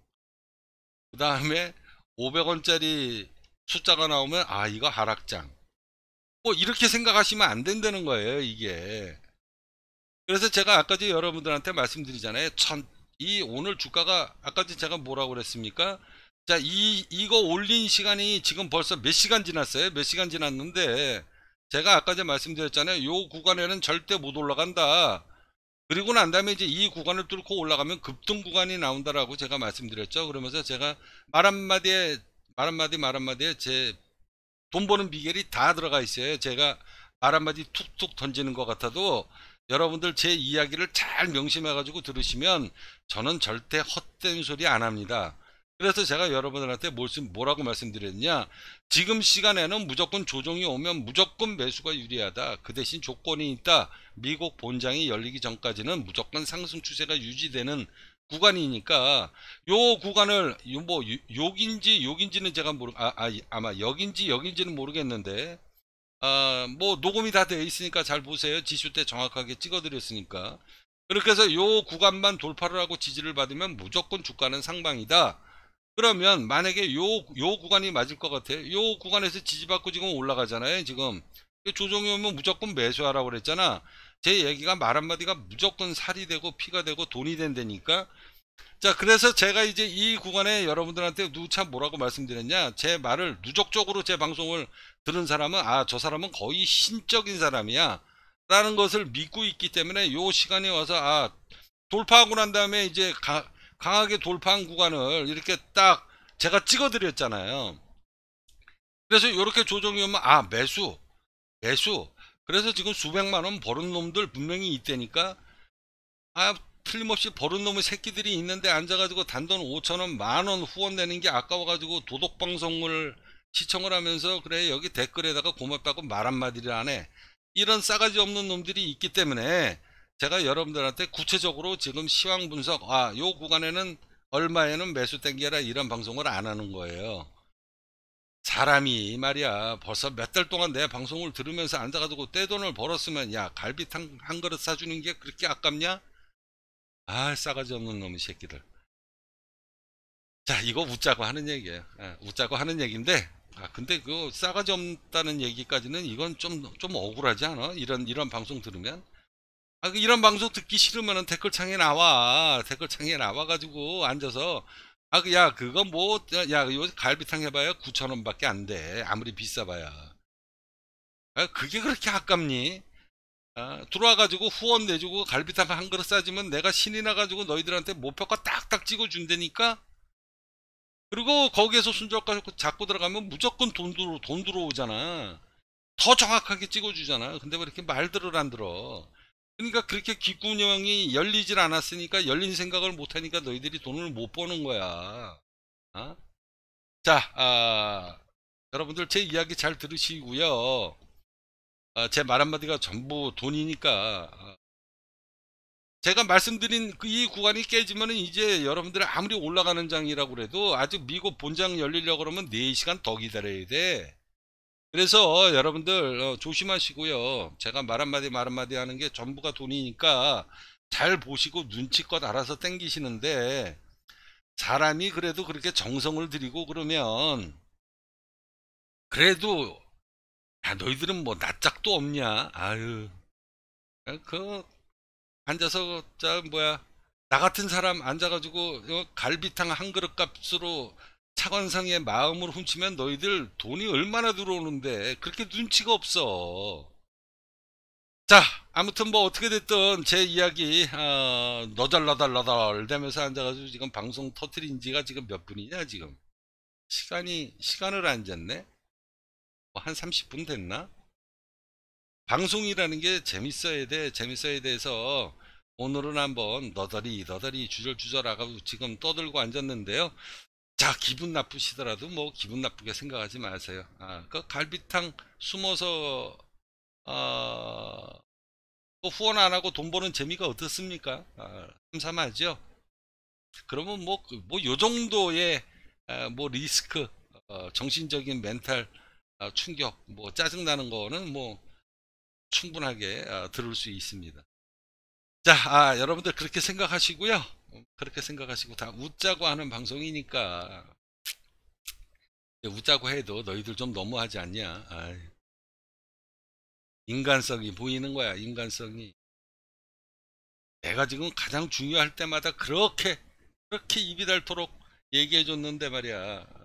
그 다음에 500원짜리 숫자가 나오면 아 이거 하락장 뭐 이렇게 생각하시면 안 된다는 거예요 이게 그래서 제가 아까 도 여러분들한테 말씀드리잖아요 천, 이 오늘 주가가 아까 제가 뭐라고 그랬습니까? 자, 이 이거 올린 시간이 지금 벌써 몇 시간 지났어요? 몇 시간 지났는데 제가 아까 제에 말씀드렸잖아요. 이 구간에는 절대 못 올라간다. 그리고 난 다음에 이제 이 구간을 뚫고 올라가면 급등 구간이 나온다라고 제가 말씀드렸죠. 그러면서 제가 말 한마디에 말 한마디 말 한마디에 제 돈 버는 비결이 다 들어가 있어요. 제가 말 한마디 툭툭 던지는 것 같아도 여러분들 제 이야기를 잘 명심해 가지고 들으시면 저는 절대 헛된 소리 안 합니다. 그래서 제가 여러분들한테 뭐라고 말씀드렸냐 지금 시간에는 무조건 조정이 오면 무조건 매수가 유리하다 그 대신 조건이 있다 미국 본장이 열리기 전까지는 무조건 상승 추세가 유지되는 구간이니까 요 구간을 뭐 여긴지 요긴지는 제가 모르 아, 아 아마 여긴지 여긴지는 모르겠는데 아, 뭐 녹음이 다 되어 있으니까 잘 보세요. 지수 때 정확하게 찍어드렸으니까. 그렇게 해서 요 구간만 돌파를 하고 지지를 받으면 무조건 주가는 상방이다. 그러면 만약에 요, 요 구간이 맞을 것 같아요. 요 구간에서 지지받고 지금 올라가잖아요. 지금 그 조정이 오면 무조건 매수하라고 그랬잖아. 제 얘기가 말 한마디가 무조건 살이 되고 피가 되고 돈이 된다니까 자 그래서 제가 이제 이 구간에 여러분들한테 누차 뭐라고 말씀드렸냐 제 말을 누적적으로 제 방송을 들은 사람은 아 저 사람은 거의 신적인 사람이야 라는 것을 믿고 있기 때문에 요 시간에 와서 아 돌파하고 난 다음에 이제 가, 강하게 돌파한 구간을 이렇게 딱 제가 찍어 드렸잖아요 그래서 이렇게 조정이 오면 아 매수 매수 그래서 지금 수백만원 버는 놈들 분명히 있다니까 아 틀림없이 버릇놈의 새끼들이 있는데 앉아가지고 단돈 5천원 만원 후원되는 게 아까워가지고 도덕방송을 시청을 하면서 그래 여기 댓글에다가 고맙다고 말 한마디를 안해 이런 싸가지 없는 놈들이 있기 때문에 제가 여러분들한테 구체적으로 지금 시황 분석 아 요 구간에는 얼마에는 매수 땡겨라 이런 방송을 안 하는 거예요 사람이 말이야 벌써 몇 달 동안 내 방송을 들으면서 앉아가지고 떼돈을 벌었으면 야 갈비탕 한 그릇 사주는 게 그렇게 아깝냐 아 싸가지 없는 놈의 새끼들 자 이거 웃자고 하는 얘기예요 아, 웃자고 하는 얘기인데 아 근데 그 싸가지 없다는 얘기까지는 이건 좀좀 좀 억울하지 않아 이런 이런 방송 들으면 아 그 이런 방송 듣기 싫으면 댓글창에 나와 댓글창에 나와 가지고 앉아서 아야 그 그거 뭐야 이거 갈비탕 해봐야 9천원밖에 안돼 아무리 비싸봐야 아 그게 그렇게 아깝니 어, 들어와가지고 후원 내주고 갈비탕 한 그릇 싸주면 내가 신이 나가지고 너희들한테 목표가 딱딱 찍어준다니까? 그리고 거기에서 순정가 잡고 들어가면 무조건 돈, 들어, 돈 들어오잖아. 더 정확하게 찍어주잖아. 근데 왜 이렇게 말들을 안 들어? 그러니까 그렇게 기구운이 열리질 않았으니까 열린 생각을 못하니까 너희들이 돈을 못 버는 거야. 어? 자, 아, 여러분들 제 이야기 잘 들으시고요. 어, 제말 한마디가 전부 돈이니까 어. 제가 말씀드린 그 이 구간이 깨지면 이제 여러분들 아무리 올라가는 장이라고 그래도 아직 미국 본장 열리려고 그러면 4시간 더 기다려야 돼. 그래서 여러분들 어, 조심하시고요. 제가 말 한마디 말 한마디 하는 게 전부가 돈이니까 잘 보시고 눈치껏 알아서 땡기시는데 사람이 그래도 그렇게 정성을 들이고 그러면 그래도 야 너희들은 뭐 낯짝도 없냐 아유 어, 그 앉아서 자 뭐야 나 같은 사람 앉아가지고 어, 갈비탕 한 그릇 값으로 차관상의 마음을 훔치면 너희들 돈이 얼마나 들어오는데 그렇게 눈치가 없어 자 아무튼 뭐 어떻게 됐든 제 이야기 어, 너잘너달너달 되면서 앉아가지고 지금 방송 터트린 지가 지금 몇 분이냐 지금 시간이 시간을 안 잤네 뭐 한 30분 됐나? 방송이라는 게 재밌어야 돼. 재밌어야 돼서 오늘은 한번 너덜이 너덜이 주절주절 아고 지금 떠들고 앉았는데요. 자 기분 나쁘시더라도 뭐 기분 나쁘게 생각하지 마세요. 아, 그 갈비탕 숨어서 어, 후원 안 하고 돈 버는 재미가 어떻습니까? 아, 삼삼하죠. 그러면 뭐뭐요 그, 정도의 아, 뭐 리스크 어, 정신적인 멘탈 어, 충격, 뭐 짜증나는 거는 뭐 충분하게 어, 들을 수 있습니다. 자, 아, 여러분들 그렇게 생각하시고요. 그렇게 생각하시고 다 웃자고 하는 방송이니까 웃자고 해도 너희들 좀 너무하지 않냐. 아이, 인간성이 보이는 거야, 인간성이. 내가 지금 가장 중요할 때마다 그렇게 그렇게 입이 닳도록 얘기해 줬는데 말이야.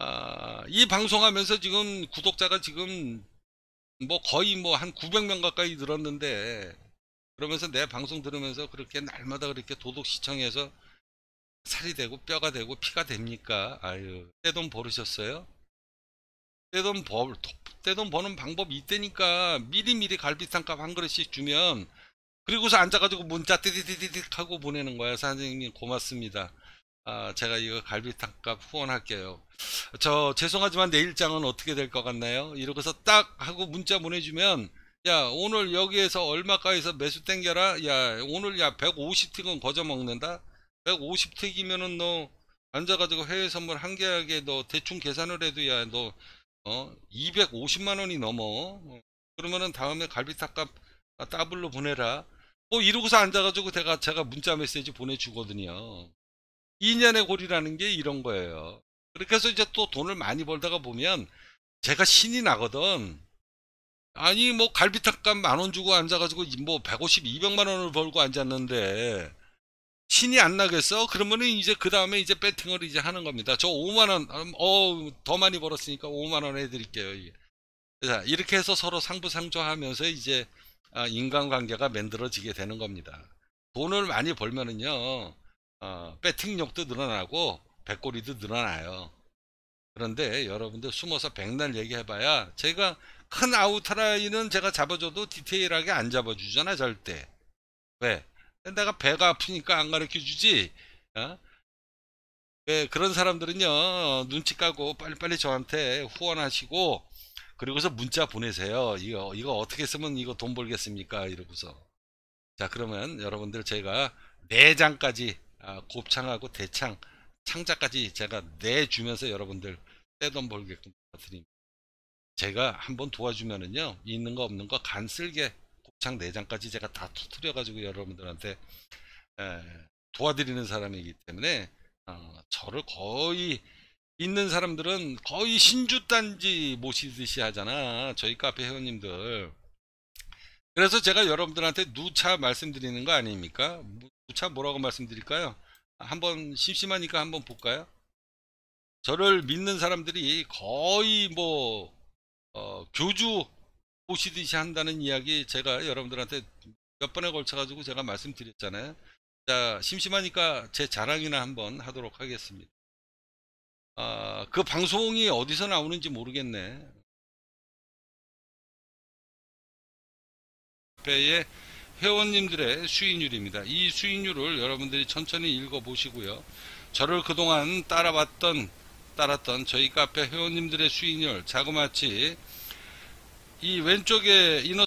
아, 이 방송하면서 지금 구독자가 지금 뭐 거의 뭐 한 900명 가까이 늘었는데 그러면서 내 방송 들으면서 그렇게 날마다 그렇게 도덕 시청해서 살이 되고 뼈가 되고 피가 됩니까? 아유 떼돈 버으셨어요 떼돈 벌 떼돈 버는 방법이 있다니까 미리미리 갈비탕값 한 그릇씩 주면 그리고서 앉아가지고 문자 띠디디디디 하고 보내는 거야 사장님 고맙습니다. 아, 제가 이거 갈비탕값 후원할게요. 저 죄송하지만 내일장은 어떻게 될 것 같나요? 이러고서 딱 하고 문자 보내주면 야 오늘 여기에서 얼마가에서 매수 땡겨라. 야 오늘 야 150틱은 거저 먹는다. 150틱이면은 너 앉아가지고 해외 선물 한 개하게 너 대충 계산을 해도 야 너 어, 250만 원이 넘어. 그러면은 다음에 갈비탕값 따블로 아, 보내라. 뭐 이러고서 앉아가지고 제가 제가 문자 메시지 보내주거든요. 2년의 골이라는 게 이런 거예요. 그렇게 해서 이제 또 돈을 많이 벌다가 보면 제가 신이 나거든. 아니 뭐 갈비탕값 만 원 주고 앉아가지고 뭐 150, 200만 원을 벌고 앉았는데 신이 안 나겠어? 그러면은 이제 그 다음에 이제 배팅을 이제 하는 겁니다. 저 5만 원, 음, 어더 많이 벌었으니까 5만 원 해드릴게요. 자 이렇게 해서 서로 상부상조하면서 이제 아, 인간관계가 만들어지게 되는 겁니다. 돈을 많이 벌면은요 어, 배팅력도 늘어나고 배꼬리도 늘어나요. 그런데 여러분들 숨어서 백날 얘기해봐야 제가 큰아우터라인은 제가 잡아줘도 디테일하게 안 잡아주잖아 절대. 왜? 내가 배가 아프니까 안 가르쳐주지. 어? 네, 그런 사람들은요 눈치 까고 빨리빨리 저한테 후원하시고 그리고서 문자 보내세요 이거 이거 어떻게 쓰면 이거 돈 벌겠습니까 이러고서 자 그러면 여러분들 제가 4장까지 아, 곱창하고 대창 창자까지 제가 내주면서 여러분들 떼돈 벌게끔 드립니다. 제가 한번 도와주면은요 있는 거 없는 거 간쓸게 곱창 내장까지 제가 다 터트려 가지고 여러분들한테 도와드리는 사람이기 때문에 어, 저를 거의 있는 사람들은 거의 신주단지 모시듯이 하잖아 저희 카페 회원님들 그래서 제가 여러분들한테 누차 말씀드리는 거 아닙니까 차 뭐라고 말씀드릴까요? 한번 심심하니까 한번 볼까요? 저를 믿는 사람들이 거의 뭐 어, 교주 보시듯이 한다는 이야기 제가 여러분들한테 몇 번에 걸쳐 가지고 제가 말씀드렸잖아요. 자 심심하니까 제 자랑이나 한번 하도록 하겠습니다. 아, 그 방송이 어디서 나오는지 모르겠네. 앞에 회원님들의 수익률입니다. 이 수익률을 여러분들이 천천히 읽어보시고요. 저를 그동안 따라왔던 따랐던 저희 카페 회원님들의 수익률 자그마치 이 왼쪽에 이너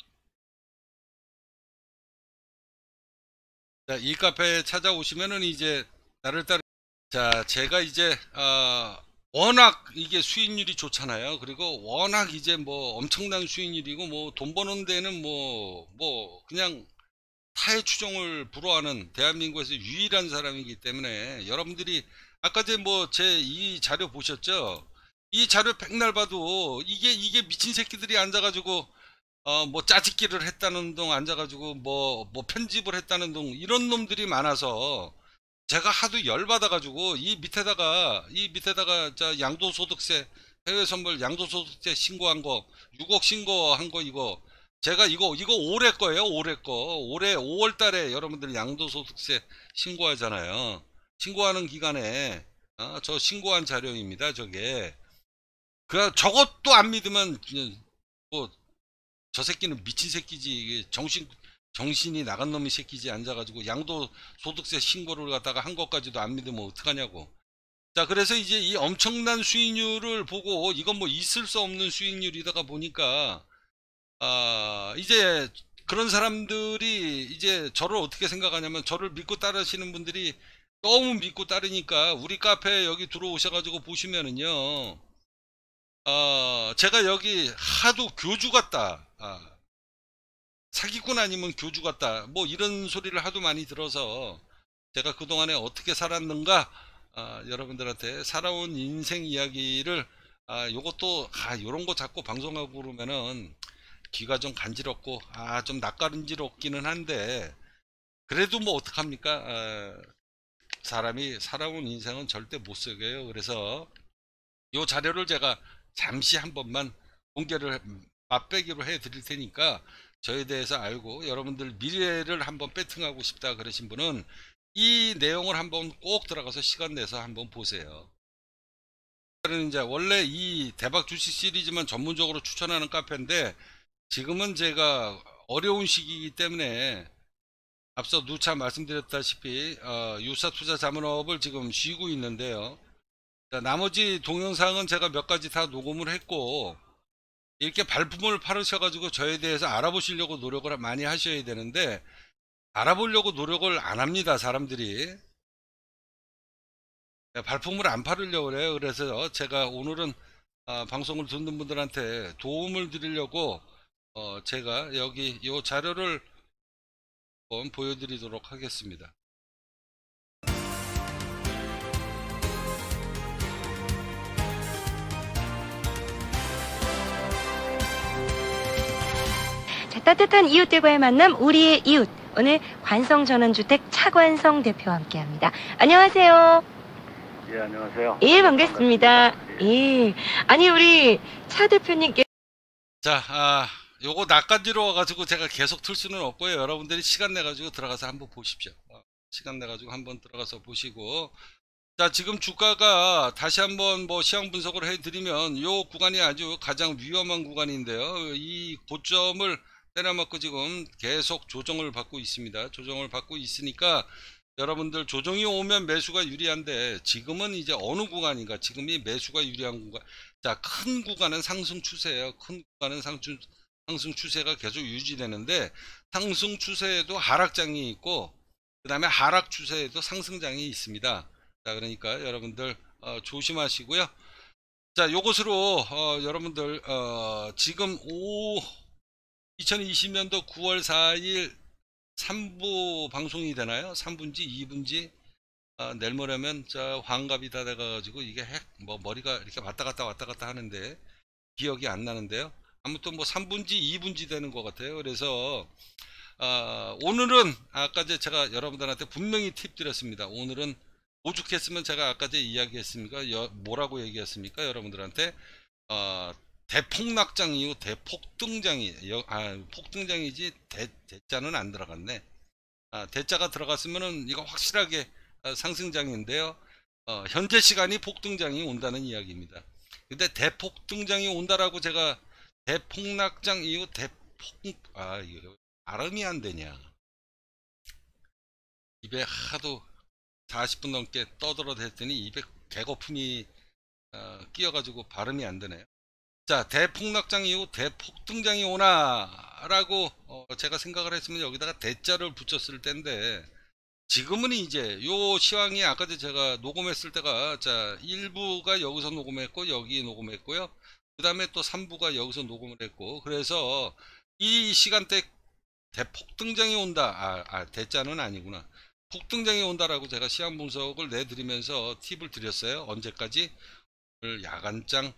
이 카페에 찾아오시면은 이제 나를 따르 자 제가 이제 어, 워낙 이게 수익률이 좋잖아요 그리고 워낙 이제 뭐 엄청난 수익률이고 뭐 돈 버는 데는 뭐뭐 뭐 그냥 타의 추종을 불허하는 대한민국에서 유일한 사람이기 때문에 여러분들이 아까 전 뭐제 이 자료 보셨죠? 이 자료 백날 봐도 이게 이게 미친 새끼들이 앉아가지고 어 뭐 짜집기를 했다는 둥 앉아가지고 뭐뭐 뭐 편집을 했다는 둥 이런 놈들이 많아서 제가 하도 열 받아가지고 이 밑에다가 이 밑에다가 자 양도소득세 해외 선물 양도소득세 신고한 거 6억 신고한 거 이거 제가 이거 이거 올해 거예요 올해 거 올해 5월 달에 여러분들 양도소득세 신고하잖아요 신고하는 기간에 어, 저 신고한 자료입니다 저게 그 저것도 안 믿으면 뭐저 새끼는 미친 새끼지 정신 정신이 나간 놈이 새끼지 앉아가지고 양도소득세 신고를 갖다가 한 것까지도 안 믿으면 어떡하냐고 자 그래서 이제 이 엄청난 수익률을 보고 이건 뭐 있을 수 없는 수익률이다가 보니까 아, 이제 그런 사람들이 이제 저를 어떻게 생각하냐면 저를 믿고 따르시는 분들이 너무 믿고 따르니까 우리 카페 여기 들어오셔가지고 보시면은요 어, 제가 여기 하도 교주 같다 아, 사기꾼 아니면 교주 같다 뭐 이런 소리를 하도 많이 들어서 제가 그동안에 어떻게 살았는가 아, 여러분들한테 살아온 인생 이야기를 아, 요것도 아 요런 거 자꾸 방송하고 그러면은 귀가 좀 간지럽고 아 좀 낯가름지럽기는 한데 그래도 뭐 어떡합니까 아, 사람이 살아온 인생은 절대 못 속여요 그래서 이 자료를 제가 잠시 한 번만 공개를 맛배기로 해 드릴 테니까 저에 대해서 알고 여러분들 미래를 한번 배팅하고 싶다 그러신 분은 이 내용을 한번 꼭 들어가서 시간 내서 한번 보세요. 이제 원래 이 대박 주식 시리즈만 전문적으로 추천하는 카페인데 지금은 제가 어려운 시기이기 때문에 앞서 누차 말씀드렸다시피 어, 유사투자 자문업을 지금 쉬고 있는데요. 자, 나머지 동영상은 제가 몇 가지 다 녹음을 했고 이렇게 발품을 팔으셔가지고 저에 대해서 알아보시려고 노력을 많이 하셔야 되는데 알아보려고 노력을 안 합니다. 사람들이 네, 발품을 안 팔으려고 그래요. 그래서 제가 오늘은 어, 방송을 듣는 분들한테 도움을 드리려고 어, 제가 여기 이 자료를 한번 보여드리도록 하겠습니다. 자, 따뜻한 이웃들과의 만남 우리의 이웃 오늘 관성전원주택 차관성 대표와 함께합니다. 안녕하세요. 예, 안녕하세요. 예, 반갑습니다. 반갑습니다. 예. 아니 우리 차 대표님께 자, 아, 요거 낯간지러워가지고 제가 계속 틀 수는 없고요. 여러분들이 시간 내가지고 들어가서 한번 보십시오. 어, 시간 내가지고 한번 들어가서 보시고. 자, 지금 주가가 다시 한번 뭐 시황 분석을 해드리면 요 구간이 아주 가장 위험한 구간인데요. 이 고점을 때려맞고 지금 계속 조정을 받고 있습니다. 조정을 받고 있으니까 여러분들 조정이 오면 매수가 유리한데 지금은 이제 어느 구간인가 지금이 매수가 유리한 구간 자 큰 구간은 상승 추세예요 큰 구간은 상승 추세 상승 추세가 계속 유지되는데 상승 추세에도 하락장이 있고 그 다음에 하락 추세에도 상승장이 있습니다. 자 그러니까 여러분들 어, 조심하시고요. 자 요것으로 어, 여러분들 어, 지금 오 2020년도 9월 4일 3부 방송이 되나요? 3분지 2분지 아, 내일 모레면 자 환갑이 다 돼가지고 이게 핵뭐 머리가 이렇게 왔다 갔다 왔다 갔다 하는데 기억이 안 나는데요. 아무튼 뭐 3분지 2분지 되는 것 같아요 그래서 어, 오늘은 아까 제가 여러분들한테 분명히 팁 드렸습니다 오늘은 오죽했으면 제가 아까 이야기했습니까 여, 뭐라고 얘기했습니까 여러분들한테 어, 대폭락장 이후 대폭등장이 여, 아, 폭등장이지 대, 대자는 안 들어갔네 아, 대자가 들어갔으면 이거 확실하게 아, 상승장인데요 어, 현재 시간이 폭등장이 온다는 이야기입니다 근데 대폭등장이 온다라고 제가 대폭락장 이후 대폭 아 이거 발음이 안 되냐 입에 하도 40분 넘게 떠들어 댔더니 입에 개거품이 어, 끼어가지고 발음이 안 되네요 자 대폭락장 이후 대폭등장이 오나 라고 어, 제가 생각을 했으면 여기다가 대자를 붙였을 텐데 지금은 이제 요 시황이 아까 제가 녹음했을 때가 자 일부가 여기서 녹음했고 여기 녹음했고요 그 다음에 또 3부가 여기서 녹음을 했고 그래서 이 시간대 대폭등장이 온다 아, 아 대자는 아니구나 폭등장이 온다라고 제가 시향 분석을 내드리면서 팁을 드렸어요 언제까지 오늘 야간장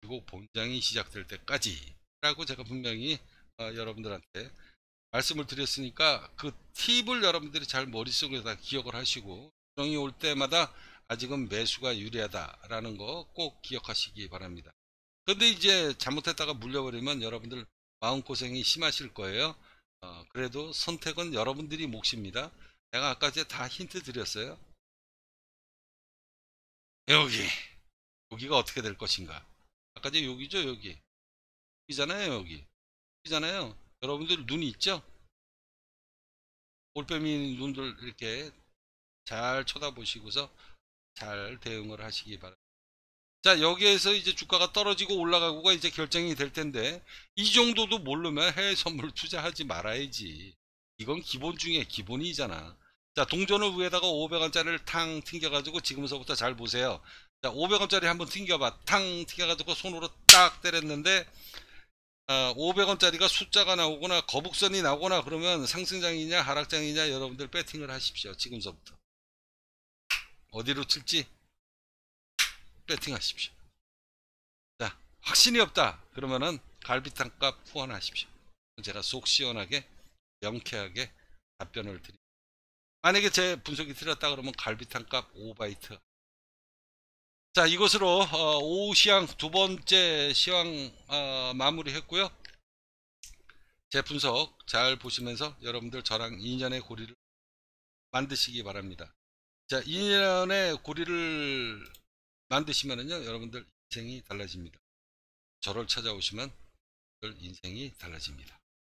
그리고 본장이 시작될 때까지 라고 제가 분명히 어, 여러분들한테 말씀을 드렸으니까 그 팁을 여러분들이 잘 머릿속에다 기억을 하시고 정이 올 때마다 아직은 매수가 유리하다라는 거 꼭 기억하시기 바랍니다. 근데 이제 잘못했다가 물려버리면 여러분들 마음고생이 심하실 거예요. 어, 그래도 선택은 여러분들이 몫입니다. 내가 아까 이제 다 힌트 드렸어요. 여기. 여기가 어떻게 될 것인가. 아까 이제 여기죠, 여기. 여기잖아요, 여기. 여기잖아요. 여러분들 눈이 있죠? 올빼미 눈들 이렇게 잘 쳐다보시고서 잘 대응을 하시기 바랍니다. 자 여기에서 이제 주가가 떨어지고 올라가고가 이제 결정이 될 텐데 이 정도도 모르면 해외 선물 투자하지 말아야지 이건 기본 중에 기본이잖아 자 동전을 위에다가 500원짜리를 탕 튕겨가지고 지금서부터 잘 보세요 자 500원짜리 한번 튕겨봐 탕 튕겨가지고 손으로 딱 때렸는데 아, 500원짜리가 숫자가 나오거나 거북선이 나오거나 그러면 상승장이냐 하락장이냐 여러분들 배팅을 하십시오 지금서부터 어디로 칠지 배팅하십시오. 자, 확신이 없다. 그러면은 갈비탕값 후원하십시오. 제가 속 시원하게 명쾌하게 답변을 드립니다. 만약에 제 분석이 틀렸다 그러면 갈비탕값 5바이트. 자, 이것으로 어, 오후 시황 두 번째 시황 어, 마무리했고요. 제 분석 잘 보시면서 여러분들 저랑 2년의 고리를 만드시기 바랍니다. 자, 2년의 고리를 만드시면은요, 여러분들 인생이 달라집니다. 저를 찾아오시면 인생이 달라집니다.